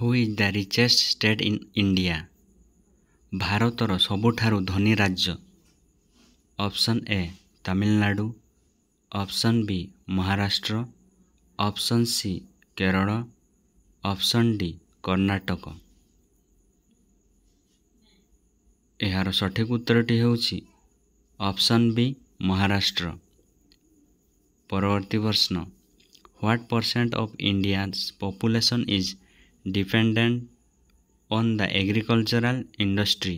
Who is the richest state in India ଭାରତର ସବୁଠାରୁ ଧନୀ ରାଜ୍ୟ option A Tamil Nadu option B Maharashtra option C Kerala option D Karnataka ଏହାର ସଠିକ ଉତ୍ତରଟି ହେଉଛି ଅପ୍ସନ୍ ବି ମହାରାଷ୍ଟ୍ର ପରବର୍ତ୍ତୀ ପ୍ରଶ୍ନ what percent of India population is dependent on the agricultural industry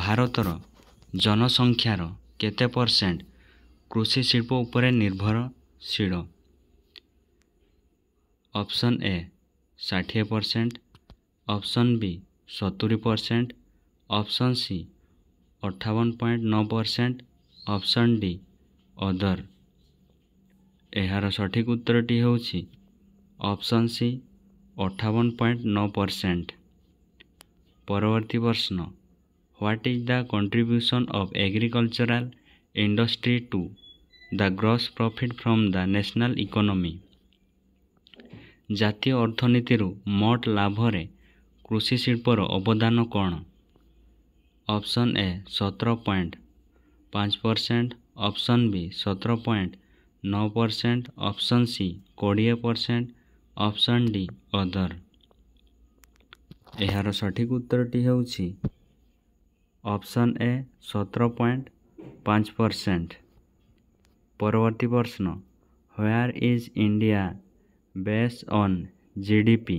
ଭାରତର ଜନସଂଖ୍ୟାର କେତେ ପରସେଣ୍ଟ କୃଷି ଶିଳ୍ପ ଉପରେ ନିର୍ଭରଶୀଳ ଅପସନ୍ ଏ ଷାଠିଏ ପରସେଣ୍ଟ ଅପସନ୍ ବି ସତୁରି ପରସେଣ୍ଟ ଅପସନ୍ ସି ଅଠାବନ ପଏଣ୍ଟ ନଅ ପରସେଣ୍ଟ ଅପସନ୍ ଡି ଅଦର ଏହାର ସଠିକ୍ ଉତ୍ତରଟି ହେଉଛି ଅପସନ୍ ସି ଅଠାବନ ପଏଣ୍ଟ ନଅ ପରସେଣ୍ଟ ପରବର୍ତ୍ତୀ ପ୍ରଶ୍ନ what is the contribution of agricultural industry to the gross profit from the national economy ଜାତୀୟ ଅର୍ଥନୀତିରୁ ମୋଟ ଲାଭରେ କୃଷି ଶିଳ୍ପର ଅବଦାନ କ'ଣ ଅପସନ୍ ଏ ସତର ପଏଣ୍ଟ ପାଞ୍ଚ ପରସେଣ୍ଟ ଅପସନ୍ ବି ସତର ପଏଣ୍ଟ ନଅ ପରସେଣ୍ଟ ଅପସନ୍ ସି କୋଡ଼ିଏ ପରସେଣ୍ଟ ଅପସନ୍ ଡି ଅଦର ଏହାର ସଠିକ୍ ଉତ୍ତରଟି ହେଉଛି ଅପସନ୍ ଏ ସତର ପଏଣ୍ଟ ପାଞ୍ଚ ପରସେଣ୍ଟ ପରବର୍ତ୍ତୀ ପ୍ରଶ୍ନ where is India base on G D P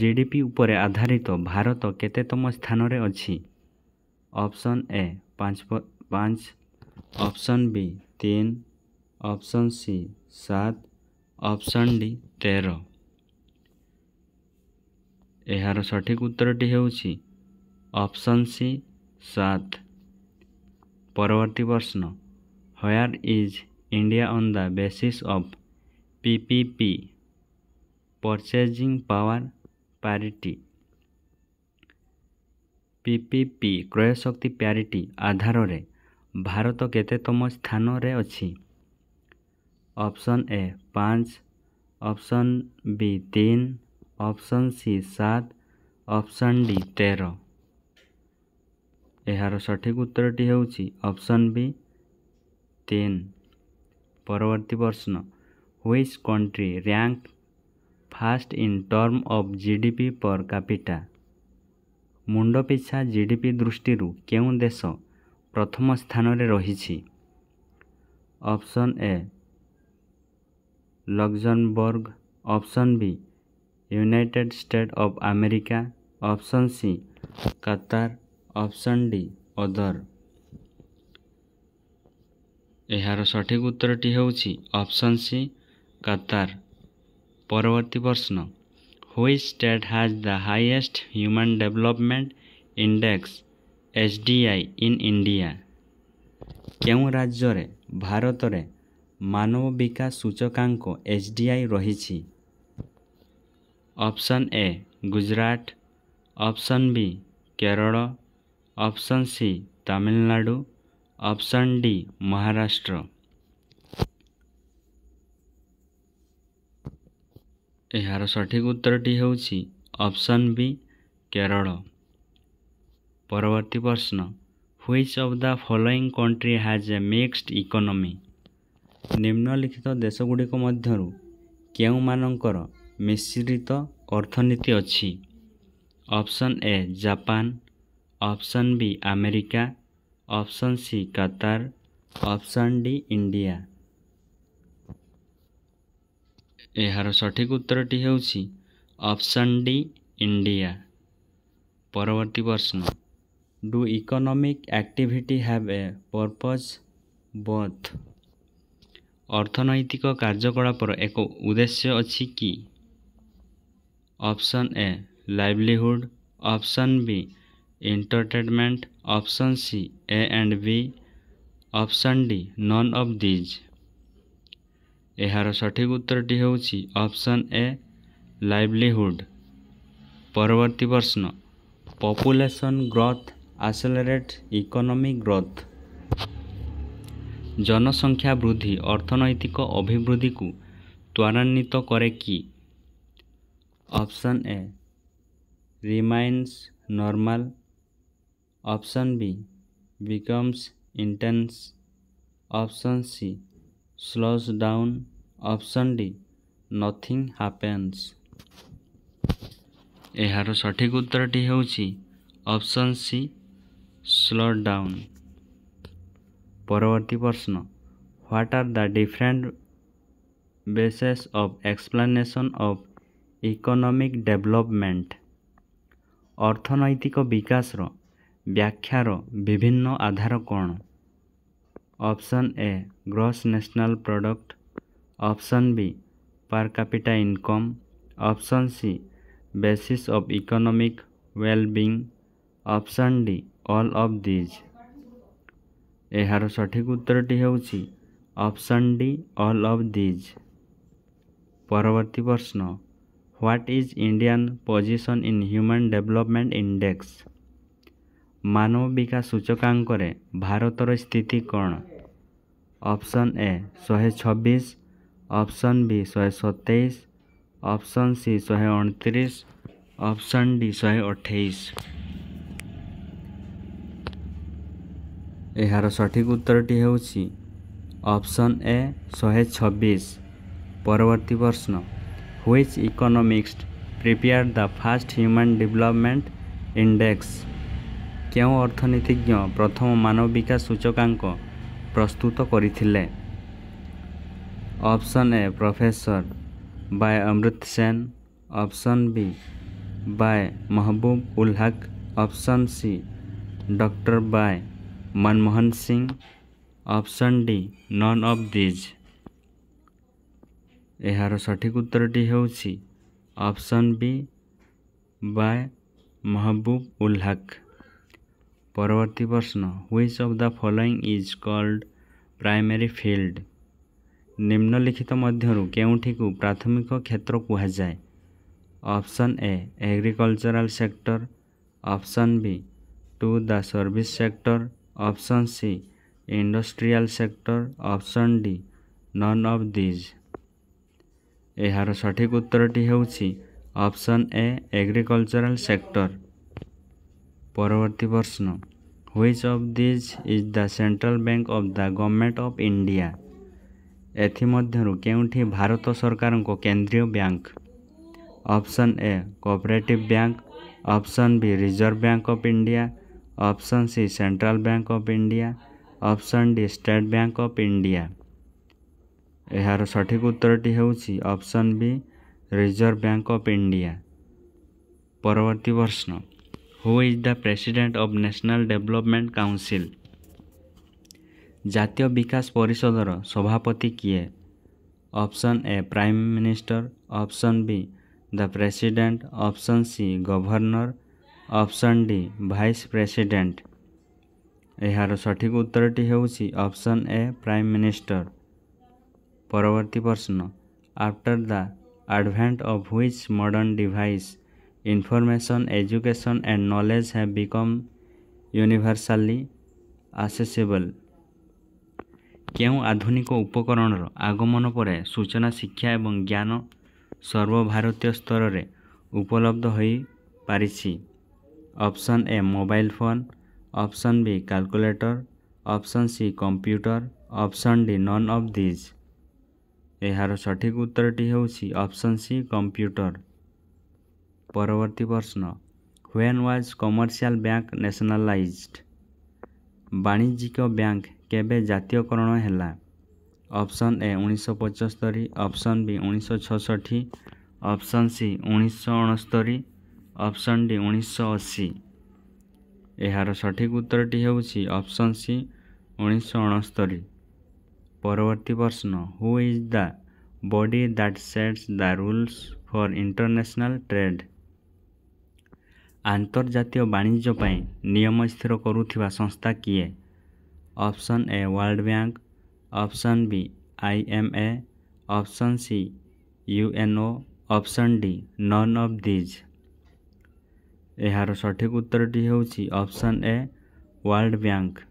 G D P ଉପରେ ଆଧାରିତ ଭାରତ କେତେତମ ସ୍ଥାନରେ ଅଛି ଅପସନ୍ ଏ ପାଞ୍ଚ ପାଞ୍ଚ ଅପସନ୍ ବି ତିନି ଅପସନ୍ ସି ସାତ ଅପସନ୍ ଡି ତେର ଏହାର ସଠିକ୍ ଉତ୍ତରଟି ହେଉଛି ଅପସନ୍ ସି ସାତ ପରବର୍ତ୍ତୀ ପ୍ରଶ୍ନ where is India on the basis of P P P purchasing power parity P P P କ୍ରୟ ଶକ୍ତି ପ୍ୟାରିଟି ଆଧାରରେ ଭାରତ କେତେତମ ସ୍ଥାନରେ ଅଛି ଅପସନ୍ ଏ ପାଞ୍ଚ ଅପ୍ସନ୍ ବି ତିନି ଅପ୍ସନ୍ ସି ସାତ ଅପ୍ସନ୍ ଡି ତେର ଏହାର ସଠିକ୍ ଉତ୍ତରଟି ହେଉଛି ଅପ୍ସନ୍ ବି ତିନି ପରବର୍ତ୍ତୀ ପ୍ରଶ୍ନ which country rank first in term of G D P per capita ମୁଣ୍ଡ ପିଛା ଜି ଡି ପି ଦୃଷ୍ଟିରୁ କେଉଁ ଦେଶ ପ୍ରଥମ ସ୍ଥାନରେ ରହିଛି option A Luxembourg option B United State of America option C Qatar option D other ଏହାର ସଠିକ୍ ଉତ୍ତରଟି ହେଉଛି ଅପସନ୍ ସି କତାର ପରବର୍ତ୍ତୀ ପ୍ରଶ୍ନ which state has the highest human development index S D I in India କେଉଁ ରାଜ୍ୟରେ ଭାରତରେ मानव विकास बिकश सूचका एचडिआई रहि option A Gujarat option B के option C Tamil Nadu option D Maharashtra सठिक उत्तर टी छ अप्सन बी वि परवर्ती प्रश्न which of the following country has a mixed economy ନିମ୍ନଲିଖିତ ଦେଶଗୁଡ଼ିକ ମଧ୍ୟରୁ କେଉଁମାନଙ୍କର ମିଶ୍ରିତ ଅର୍ଥନୀତି ଅଛି option A Japan option B America option C Qatar option D India ଏହାର ସଠିକ୍ ଉତ୍ତରଟି ହେଉଛି ଅପ୍ସନ୍ ଡି ଇଣ୍ଡିଆ ପରବର୍ତ୍ତୀ ପ୍ରଶ୍ନ do economic activity have a purpose both ଅର୍ଥନୈତିକ କାର୍ଯ୍ୟକଳାପର ଏକ ଉଦ୍ଦେଶ୍ୟ ଅଛି କି option A livelihood option B entertainment option C A and B option D none of these ଏହାର ସଠିକ ଉତ୍ତରଟି ହେଉଛି ଅପ୍ସନ୍ ଏ ଲାଇଭଲିହୁଡ଼ ପରବର୍ତ୍ତୀ ପ୍ରଶ୍ନ population growth accelerate economic growth ଜନସଂଖ୍ୟା ବୃଦ୍ଧି ଅର୍ଥନୈତିକ ଅଭିବୃଦ୍ଧିକୁ ତ୍ୱରାନ୍ୱିତ କରେ କି? Option A. Remains normal option B. Becomes intense option C. Slows down option D. Nothing happens ଏହାର ସଠିକ୍ ଉତ୍ତରଟି ହେଉଛି ଅପସନ୍ ସି ସ୍ଲୋ ଡାଉନ୍ পরবর্তী প্রশ্ন what are the different bases of explanation of economic development ଅର୍ଥନୈତିକ ବିକାଶର ବ୍ୟାଖ୍ୟାର ବିଭିନ୍ନ ଆଧାର କ'ଣ option A gross national product option B per capita income option C basis of economic well being option D all of these ଏହାର ସଠିକ୍ ଉତ୍ତରଟି ହେଉଛି option D all of these ପରବର୍ତ୍ତୀ ପ୍ରଶ୍ନ what is Indian position in human development index ମାନବ ବିକାଶ ସୂଚକାଙ୍କରେ ଭାରତର ସ୍ଥିତି କ'ଣ ଅପସନ୍ ଏ ଶହେ ଛବିଶ ଅପସନ୍ ବି ଶହେ ସତେଇଶ ଅପସନ୍ ସି ଶହେ ଅଣତିରିଶ ଅପସନ୍ ଡି ଶହେ ଅଠେଇଶ ଏହାର ସଠିକ୍ ଉତ୍ତରଟି ହେଉଛି ଅପସନ୍ ଏ ଶହେ ଛବିଶ ପରବର୍ତ୍ତୀ ପ୍ରଶ୍ନ which economics prepare the first human development index କେଉଁ ଅର୍ଥନୀତିଜ୍ଞ ପ୍ରଥମ ମାନବ ବିକାଶ ସୂଚକାଙ୍କ ପ୍ରସ୍ତୁତ କରିଥିଲେ option A professor by Amartya Sen option B by Mahbub ul Haq option C doctor by Manmohan Singh option D none of these ଏହାର ସଠିକ୍ ଉତ୍ତରଟି ହେଉଛି ଅପସନ୍ ବି ବାଏ ମହବୁବ ଉଲ୍ହାକ୍ ପରବର୍ତ୍ତୀ ପ୍ରଶ୍ନ which of the following is called primary field ନିମ୍ନଲିଖିତ ମଧ୍ୟରୁ କେଉଁଠିକୁ ପ୍ରାଥମିକ କ୍ଷେତ୍ର କୁହାଯାଏ option A agricultural sector option B to the service sector option C industrial sector option D none of these ଏହାର ସଠିକ୍ ଉତ୍ତରଟି ହେଉଛି ଅପସନ୍ ଏ ଏଗ୍ରିକଲଚରାଲ ସେକ୍ଟର ପରବର୍ତ୍ତୀ ପ୍ରଶ୍ନ which of these is the central bank of the government of India ଏଥିମଧ୍ୟରୁ କେଉଁଠି ଭାରତ ସରକାରଙ୍କ କେନ୍ଦ୍ରୀୟ bank option A cooperative bank option B Reserve Bank of India option C Central Bank of India option D State Bank of India ଏହାର ସଠିକ୍ ଉତ୍ତରଟି ହେଉଛି option B Reserve Bank of India ପରବର୍ତ୍ତୀ ପ୍ରଶ୍ନ who is the president of national development council ଜାତୀୟ ବିକାଶ ପରିଷଦର ସଭାପତି କିଏ option A prime minister option B the president option C governor option D vice president ଏହାର ସଠିକ ଉତ୍ତରଟି ହେଉଛି ଅପସନ୍ ଏ ପ୍ରାଇମ୍ ମିନିଷ୍ଟର ପରବର୍ତ୍ତୀ ପ୍ରଶ୍ନ after the advent of which modern device information education and knowledge have become universally accessible କେଉଁ ଆଧୁନିକ ଉପକରଣର ଆଗମନ ପରେ ସୂଚନା ଶିକ୍ଷା ଏବଂ ଜ୍ଞାନ ସର୍ବଭାରତୀୟ ସ୍ତରରେ ଉପଲବ୍ଧ ହୋଇପାରିଛି option A mobile phone option B calculator option C computer option D none of these ଏହାର ସଠିକ୍ ଉତ୍ତରଟି ହେଉଛି ଅପସନ୍ ସି କମ୍ପ୍ୟୁଟର ପରବର୍ତ୍ତୀ ପ୍ରଶ୍ନ when was commercial bank nationalised ବାଣିଜ୍ୟିକ ବ୍ୟାଙ୍କ କେବେ ଜାତୀୟକରଣ ହେଲା ଅପସନ୍ ଏ ଉଣେଇଶହ ପଞ୍ଚସ୍ତରୀ ଅପସନ୍ ବି ଉଣେଇଶହ ଛଅଷଠି ଅପସନ୍ ସି ଉଣେଇଶହ ଅଣସ୍ତରୀ ଅପସନ୍ ଡି ଉଣେଇଶହ ଅଶୀ ଏହାର ସଠିକ୍ ଉତ୍ତରଟି ହେଉଛି ଅପସନ୍ ସି ଉଣେଇଶହ ଅଣସ୍ତରୀ ପରବର୍ତ୍ତୀ ପ୍ରଶ୍ନ who is the body that sets the rules for international trade ଆନ୍ତର୍ଜାତୀୟ ବାଣିଜ୍ୟ ପାଇଁ ନିୟମ ସ୍ଥିର କରୁଥିବା ସଂସ୍ଥା କିଏ option A world bank option B I M A option C UNO option D none of these ଏହାର ସଠିକ୍ ଉତ୍ତରଟି ହେଉଛି ଅପ୍ସନ୍ ଏ ୱାର୍ଲଡ଼ ବ୍ୟାଙ୍କ